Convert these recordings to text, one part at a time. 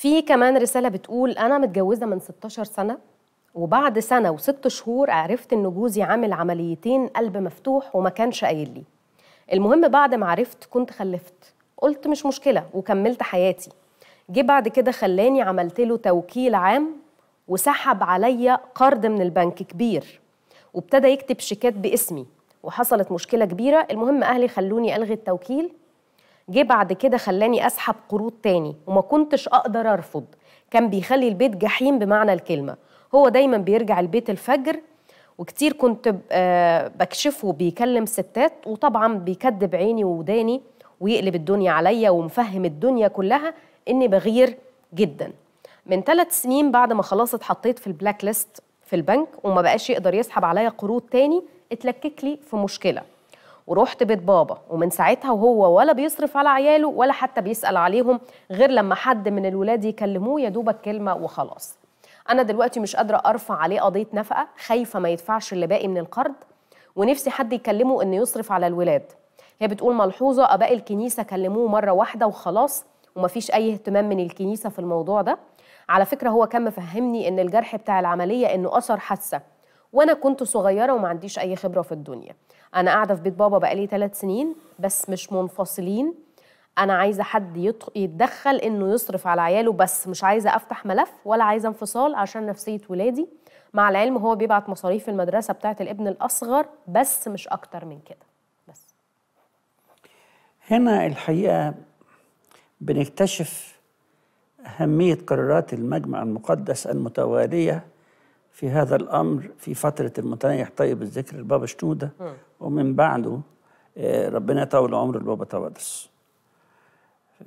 في كمان رسالة بتقول أنا متجوزة من 16 سنة وبعد سنة وست شهور عرفت إن جوزي عامل عمليتين قلب مفتوح وما كانش قايل لي المهم بعد ما عرفت كنت خلفت قلت مش مشكلة وكملت حياتي جه بعد كده خلاني عملت له توكيل عام وسحب عليا قرض من البنك كبير وابتدى يكتب شيكات باسمي وحصلت مشكلة كبيرة المهم أهلي خلوني ألغي التوكيل جه بعد كده خلاني اسحب قروض تاني وما كنتش اقدر ارفض كان بيخلي البيت جحيم بمعنى الكلمه هو دايما بيرجع البيت الفجر وكتير كنت آه، بكشفه بيكلم ستات وطبعا بيكدب عيني ووداني ويقلب الدنيا عليا ومفهم الدنيا كلها اني بغير جدا من ثلاث سنين بعد ما خلاص اتحطيت في البلاك ليست في البنك وما بقاش يقدر يسحب عليا قروض تاني اتلكك لي في مشكله ورحت بيت بابا ومن ساعتها وهو ولا بيصرف على عياله ولا حتى بيسال عليهم غير لما حد من الولاد يكلموه يا دوبك كلمه وخلاص انا دلوقتي مش قادره ارفع عليه قضيه نفقه خايفه ما يدفعش اللي باقي من القرض ونفسي حد يكلمه انه يصرف على الولاد هي بتقول ملحوظه اباء الكنيسه كلموه مره واحده وخلاص ومفيش اي اهتمام من الكنيسه في الموضوع ده على فكره هو كان مفهمني ان الجرح بتاع العمليه انه اثر حادثه وانا كنت صغيره وما عنديش اي خبره في الدنيا انا قاعده في بيت بابا بقالي ثلاث سنين بس مش منفصلين انا عايزه حد يتدخل انه يصرف على عياله بس مش عايزه افتح ملف ولا عايزه انفصال عشان نفسيه ولادي مع العلم هو بيبعت مصاريف المدرسه بتاعه الابن الاصغر بس مش اكتر من كده بس هنا الحقيقه بنكتشف اهميه قرارات المجمع المقدس المتواليه في هذا الأمر في فترة المتنيح طيب الذكر البابا شنودة ومن بعده آه، ربنا يطول عمر البابا توادس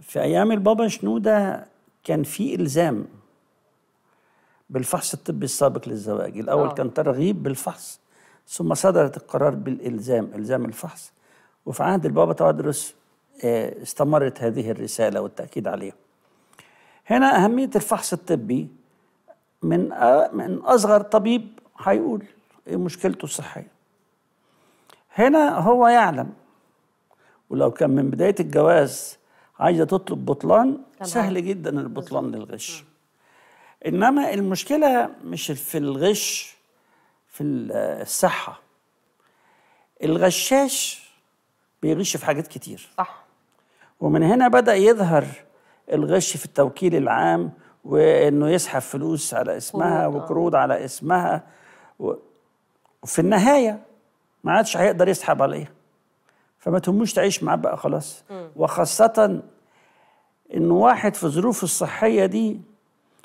في أيام البابا شنودة كان في إلزام بالفحص الطبي السابق للزواج الأول أوه. كان ترغيب بالفحص ثم صدرت القرار بالإلزام إلزام الفحص وفي عهد البابا توادرس آه، استمرت هذه الرسالة والتأكيد عليها هنا أهمية الفحص الطبي من من اصغر طبيب هيقول ايه مشكلته الصحيه هنا هو يعلم ولو كان من بدايه الجواز عايزه تطلب بطلان طبعا. سهل جدا البطلان للغش انما المشكله مش في الغش في الصحه الغشاش بيغش في حاجات كتير صح ومن هنا بدا يظهر الغش في التوكيل العام وانه يسحب فلوس على اسمها آه. وقروض على اسمها وفي النهايه ما عادش هيقدر يسحب عليها فما تهموش تعيش معاه بقى خلاص وخاصه ان واحد في ظروفه الصحيه دي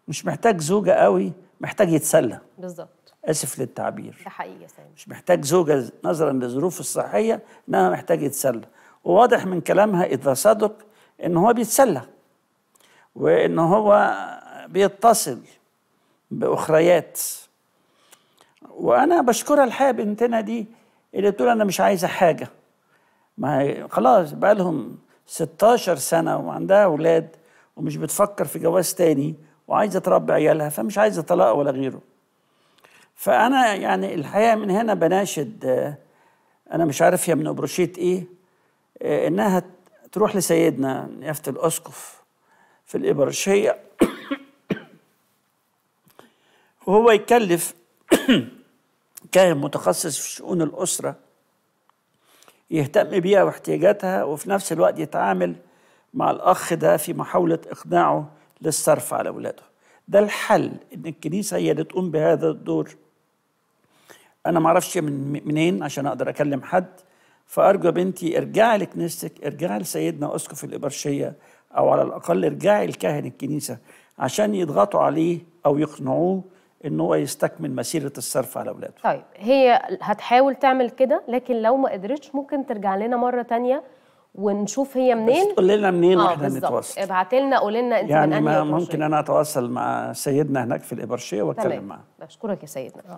مش محتاج زوجه قوي محتاج يتسلى بالظبط اسف للتعبير ده حقيقي سامي مش محتاج زوجه نظرا لظروفه الصحيه انما محتاج يتسلى وواضح من كلامها اذا صدق ان هو بيتسلى وان هو بيتصل باخريات وانا بشكرها الحقيقه بنتنا دي اللي بتقول انا مش عايزه حاجه ما خلاص بقى لهم 16 سنه وعندها اولاد ومش بتفكر في جواز تاني وعايزه تربي عيالها فمش عايزه طلاق ولا غيره فانا يعني الحقيقه من هنا بناشد انا مش عارف هي من ابروشيت ايه انها تروح لسيدنا يافت الاسقف في الابرشيه وهو يكلف كاهن متخصص في شؤون الأسرة يهتم بيها واحتياجاتها وفي نفس الوقت يتعامل مع الأخ ده في محاولة إقناعه للصرف على أولاده ده الحل إن الكنيسة هي اللي تقوم بهذا الدور أنا معرفش من منين عشان أقدر أكلم حد فأرجو بنتي ارجعي لكنيستك ارجعي لسيدنا أسقف الإبرشية أو على الأقل ارجعي لكاهن الكنيسة عشان يضغطوا عليه أو يقنعوه ان هو يستكمل مسيره الصرف على اولاده طيب هي هتحاول تعمل كده لكن لو ما قدرتش ممكن ترجع لنا مره تانية ونشوف هي منين بس تقول لنا منين آه، واحنا آه نتواصل ابعت لنا قول لنا انت يعني من ما ممكن انا اتواصل مع سيدنا هناك في الابرشيه واتكلم معاه بشكرك يا سيدنا آه.